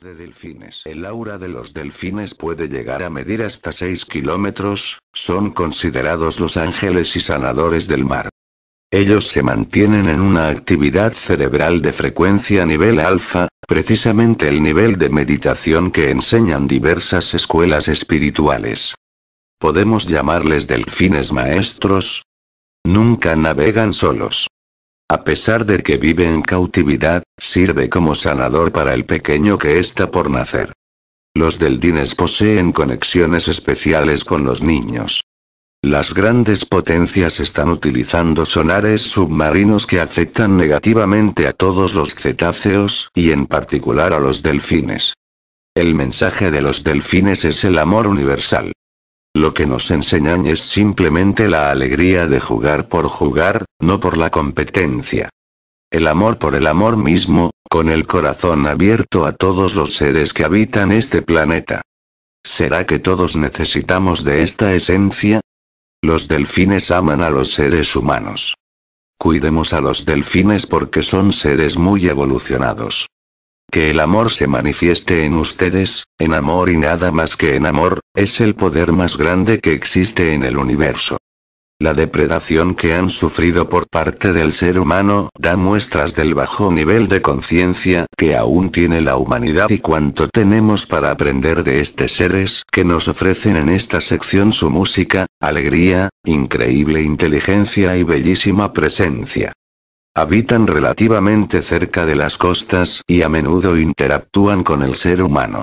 de delfines. El aura de los delfines puede llegar a medir hasta 6 kilómetros, son considerados los ángeles y sanadores del mar. Ellos se mantienen en una actividad cerebral de frecuencia nivel alfa, precisamente el nivel de meditación que enseñan diversas escuelas espirituales. ¿Podemos llamarles delfines maestros? Nunca navegan solos. A pesar de que vive en cautividad, sirve como sanador para el pequeño que está por nacer. Los Deldines poseen conexiones especiales con los niños. Las grandes potencias están utilizando sonares submarinos que afectan negativamente a todos los cetáceos, y en particular a los delfines. El mensaje de los delfines es el amor universal. Lo que nos enseñan es simplemente la alegría de jugar por jugar, no por la competencia. El amor por el amor mismo, con el corazón abierto a todos los seres que habitan este planeta. ¿Será que todos necesitamos de esta esencia? Los delfines aman a los seres humanos. Cuidemos a los delfines porque son seres muy evolucionados. Que el amor se manifieste en ustedes, en amor y nada más que en amor, es el poder más grande que existe en el universo. La depredación que han sufrido por parte del ser humano da muestras del bajo nivel de conciencia que aún tiene la humanidad y cuánto tenemos para aprender de estos seres que nos ofrecen en esta sección su música, alegría, increíble inteligencia y bellísima presencia. Habitan relativamente cerca de las costas y a menudo interactúan con el ser humano.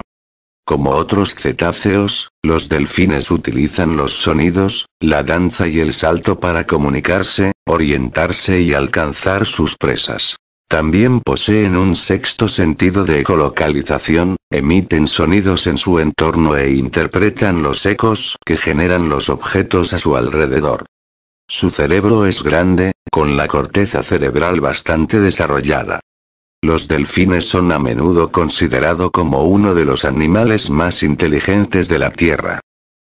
Como otros cetáceos, los delfines utilizan los sonidos, la danza y el salto para comunicarse, orientarse y alcanzar sus presas. También poseen un sexto sentido de ecolocalización, emiten sonidos en su entorno e interpretan los ecos que generan los objetos a su alrededor. Su cerebro es grande, con la corteza cerebral bastante desarrollada. Los delfines son a menudo considerados como uno de los animales más inteligentes de la Tierra.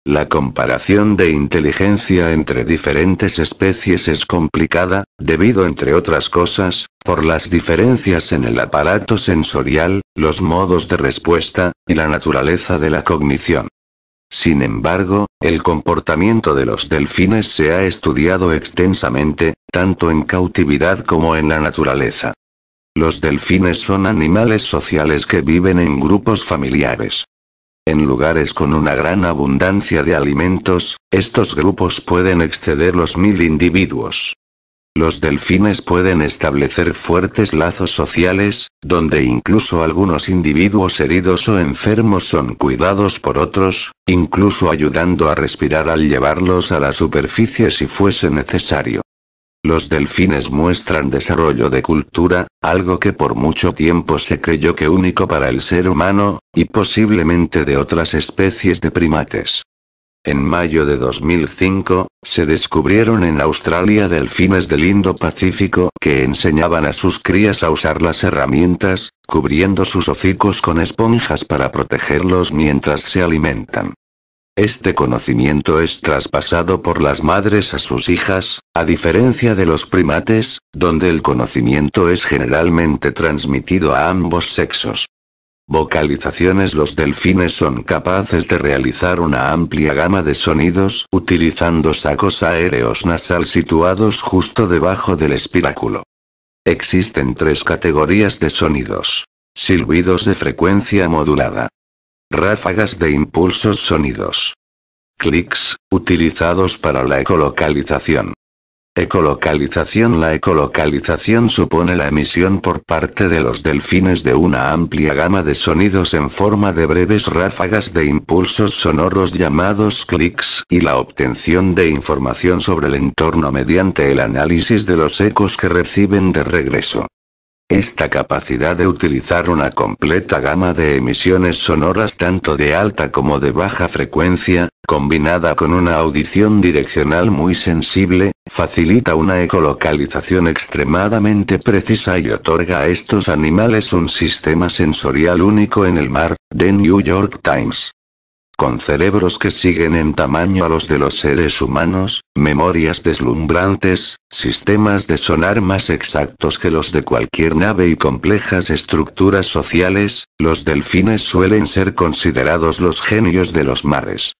La comparación de inteligencia entre diferentes especies es complicada, debido entre otras cosas, por las diferencias en el aparato sensorial, los modos de respuesta, y la naturaleza de la cognición. Sin embargo, el comportamiento de los delfines se ha estudiado extensamente, tanto en cautividad como en la naturaleza. Los delfines son animales sociales que viven en grupos familiares. En lugares con una gran abundancia de alimentos, estos grupos pueden exceder los mil individuos. Los delfines pueden establecer fuertes lazos sociales, donde incluso algunos individuos heridos o enfermos son cuidados por otros, incluso ayudando a respirar al llevarlos a la superficie si fuese necesario. Los delfines muestran desarrollo de cultura, algo que por mucho tiempo se creyó que único para el ser humano, y posiblemente de otras especies de primates. En mayo de 2005, se descubrieron en Australia delfines del Indo-Pacífico que enseñaban a sus crías a usar las herramientas, cubriendo sus hocicos con esponjas para protegerlos mientras se alimentan. Este conocimiento es traspasado por las madres a sus hijas, a diferencia de los primates, donde el conocimiento es generalmente transmitido a ambos sexos vocalizaciones Los delfines son capaces de realizar una amplia gama de sonidos utilizando sacos aéreos nasal situados justo debajo del espiráculo. Existen tres categorías de sonidos. Silbidos de frecuencia modulada. Ráfagas de impulsos sonidos. Clics, utilizados para la ecolocalización. Ecolocalización La ecolocalización supone la emisión por parte de los delfines de una amplia gama de sonidos en forma de breves ráfagas de impulsos sonoros llamados clics y la obtención de información sobre el entorno mediante el análisis de los ecos que reciben de regreso. Esta capacidad de utilizar una completa gama de emisiones sonoras tanto de alta como de baja frecuencia, combinada con una audición direccional muy sensible, facilita una ecolocalización extremadamente precisa y otorga a estos animales un sistema sensorial único en el mar, The New York Times con cerebros que siguen en tamaño a los de los seres humanos, memorias deslumbrantes, sistemas de sonar más exactos que los de cualquier nave y complejas estructuras sociales, los delfines suelen ser considerados los genios de los mares.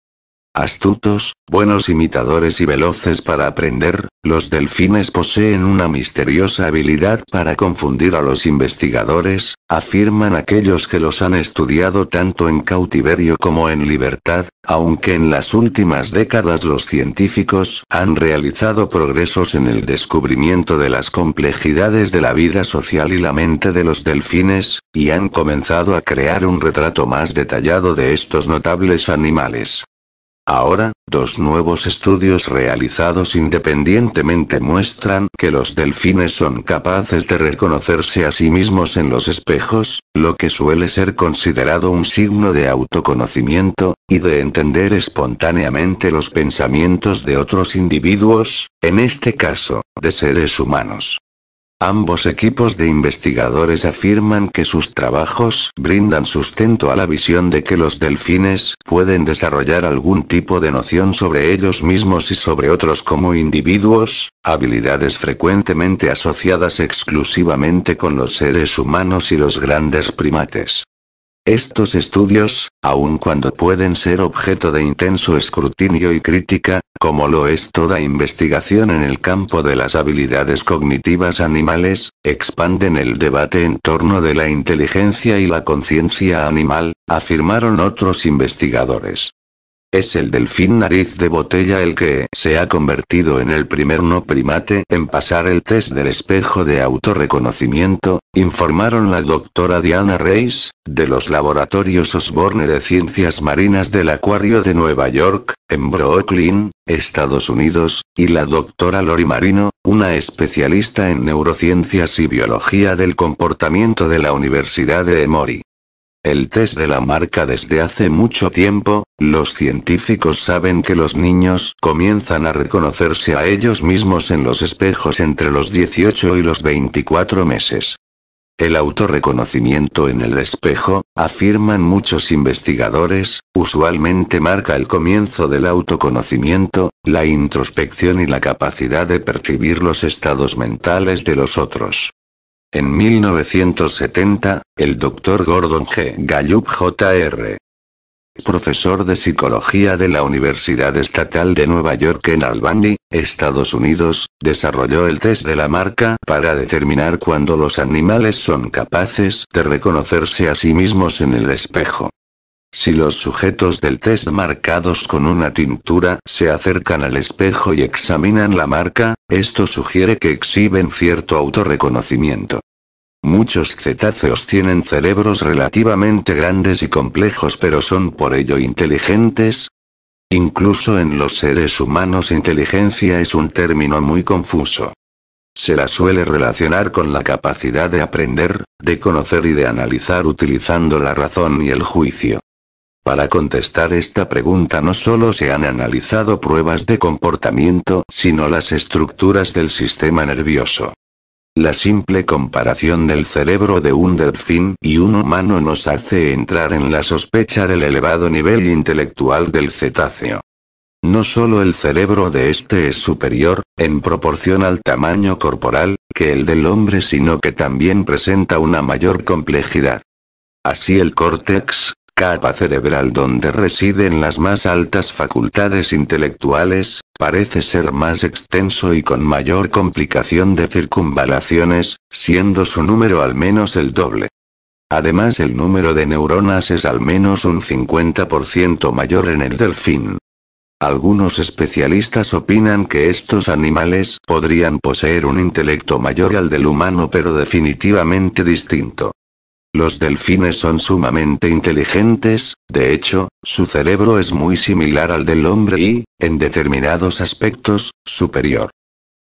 Astutos, buenos imitadores y veloces para aprender, los delfines poseen una misteriosa habilidad para confundir a los investigadores, afirman aquellos que los han estudiado tanto en cautiverio como en libertad, aunque en las últimas décadas los científicos han realizado progresos en el descubrimiento de las complejidades de la vida social y la mente de los delfines, y han comenzado a crear un retrato más detallado de estos notables animales. Ahora, dos nuevos estudios realizados independientemente muestran que los delfines son capaces de reconocerse a sí mismos en los espejos, lo que suele ser considerado un signo de autoconocimiento, y de entender espontáneamente los pensamientos de otros individuos, en este caso, de seres humanos. Ambos equipos de investigadores afirman que sus trabajos brindan sustento a la visión de que los delfines pueden desarrollar algún tipo de noción sobre ellos mismos y sobre otros como individuos, habilidades frecuentemente asociadas exclusivamente con los seres humanos y los grandes primates. Estos estudios, aun cuando pueden ser objeto de intenso escrutinio y crítica, como lo es toda investigación en el campo de las habilidades cognitivas animales, expanden el debate en torno de la inteligencia y la conciencia animal, afirmaron otros investigadores. Es el delfín nariz de botella el que se ha convertido en el primer no primate en pasar el test del espejo de autorreconocimiento, informaron la doctora Diana Reis, de los laboratorios Osborne de Ciencias Marinas del Acuario de Nueva York, en Brooklyn, Estados Unidos, y la doctora Lori Marino, una especialista en neurociencias y biología del comportamiento de la Universidad de Emory el test de la marca desde hace mucho tiempo, los científicos saben que los niños comienzan a reconocerse a ellos mismos en los espejos entre los 18 y los 24 meses. El autorreconocimiento en el espejo, afirman muchos investigadores, usualmente marca el comienzo del autoconocimiento, la introspección y la capacidad de percibir los estados mentales de los otros. En 1970, el Dr. Gordon G. Gallup Jr profesor de psicología de la Universidad Estatal de Nueva York en Albany, Estados Unidos, desarrolló el test de la marca para determinar cuándo los animales son capaces de reconocerse a sí mismos en el espejo. Si los sujetos del test marcados con una tintura se acercan al espejo y examinan la marca, esto sugiere que exhiben cierto autorreconocimiento. Muchos cetáceos tienen cerebros relativamente grandes y complejos pero son por ello inteligentes. Incluso en los seres humanos inteligencia es un término muy confuso. Se la suele relacionar con la capacidad de aprender, de conocer y de analizar utilizando la razón y el juicio. Para contestar esta pregunta no solo se han analizado pruebas de comportamiento, sino las estructuras del sistema nervioso. La simple comparación del cerebro de un delfín y un humano nos hace entrar en la sospecha del elevado nivel intelectual del cetáceo. No solo el cerebro de este es superior, en proporción al tamaño corporal, que el del hombre, sino que también presenta una mayor complejidad. Así el córtex, capa cerebral donde residen las más altas facultades intelectuales, parece ser más extenso y con mayor complicación de circunvalaciones, siendo su número al menos el doble. Además el número de neuronas es al menos un 50% mayor en el delfín. Algunos especialistas opinan que estos animales podrían poseer un intelecto mayor al del humano pero definitivamente distinto. Los delfines son sumamente inteligentes, de hecho, su cerebro es muy similar al del hombre y, en determinados aspectos, superior.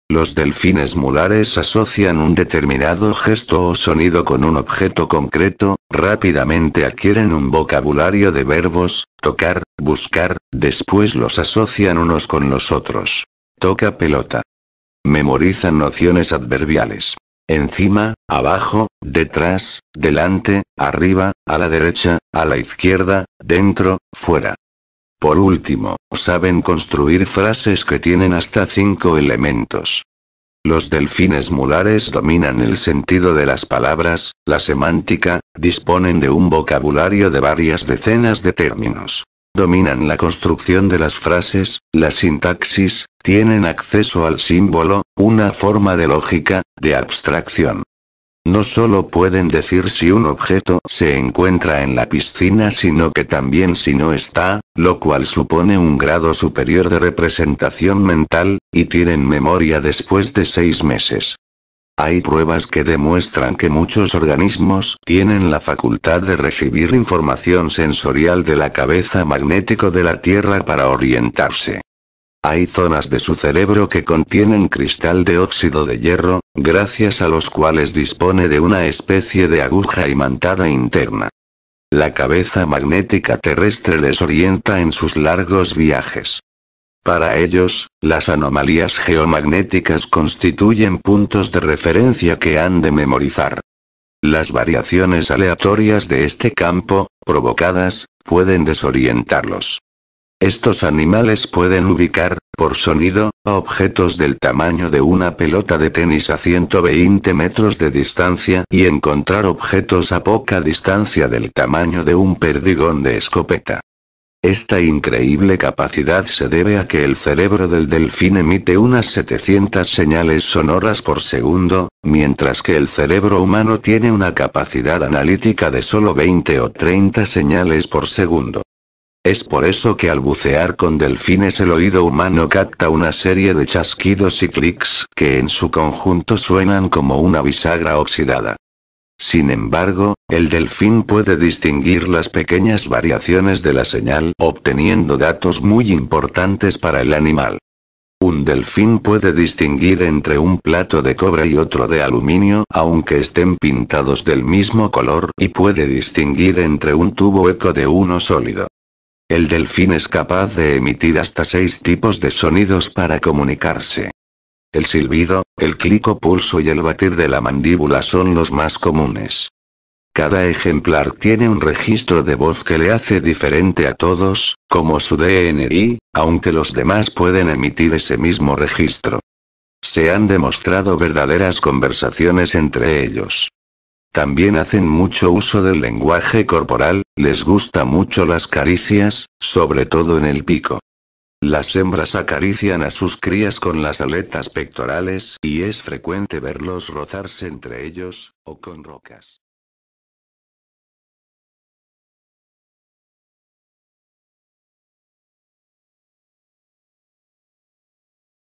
Los delfines mulares asocian un determinado gesto o sonido con un objeto concreto, rápidamente adquieren un vocabulario de verbos, tocar, buscar, después los asocian unos con los otros. Toca pelota. Memorizan nociones adverbiales. Encima, abajo, detrás, delante, arriba, a la derecha, a la izquierda, dentro, fuera. Por último, saben construir frases que tienen hasta cinco elementos. Los delfines mulares dominan el sentido de las palabras, la semántica, disponen de un vocabulario de varias decenas de términos dominan la construcción de las frases, la sintaxis, tienen acceso al símbolo, una forma de lógica, de abstracción. No solo pueden decir si un objeto se encuentra en la piscina, sino que también si no está, lo cual supone un grado superior de representación mental, y tienen memoria después de seis meses. Hay pruebas que demuestran que muchos organismos tienen la facultad de recibir información sensorial de la cabeza magnético de la Tierra para orientarse. Hay zonas de su cerebro que contienen cristal de óxido de hierro, gracias a los cuales dispone de una especie de aguja imantada interna. La cabeza magnética terrestre les orienta en sus largos viajes. Para ellos, las anomalías geomagnéticas constituyen puntos de referencia que han de memorizar. Las variaciones aleatorias de este campo, provocadas, pueden desorientarlos. Estos animales pueden ubicar, por sonido, a objetos del tamaño de una pelota de tenis a 120 metros de distancia y encontrar objetos a poca distancia del tamaño de un perdigón de escopeta. Esta increíble capacidad se debe a que el cerebro del delfín emite unas 700 señales sonoras por segundo, mientras que el cerebro humano tiene una capacidad analítica de solo 20 o 30 señales por segundo. Es por eso que al bucear con delfines el oído humano capta una serie de chasquidos y clics que en su conjunto suenan como una bisagra oxidada. Sin embargo, el delfín puede distinguir las pequeñas variaciones de la señal obteniendo datos muy importantes para el animal. Un delfín puede distinguir entre un plato de cobre y otro de aluminio aunque estén pintados del mismo color y puede distinguir entre un tubo eco de uno sólido. El delfín es capaz de emitir hasta seis tipos de sonidos para comunicarse. El silbido, el clico pulso y el batir de la mandíbula son los más comunes. Cada ejemplar tiene un registro de voz que le hace diferente a todos, como su DNI, aunque los demás pueden emitir ese mismo registro. Se han demostrado verdaderas conversaciones entre ellos. También hacen mucho uso del lenguaje corporal, les gusta mucho las caricias, sobre todo en el pico. Las hembras acarician a sus crías con las aletas pectorales y es frecuente verlos rozarse entre ellos, o con rocas.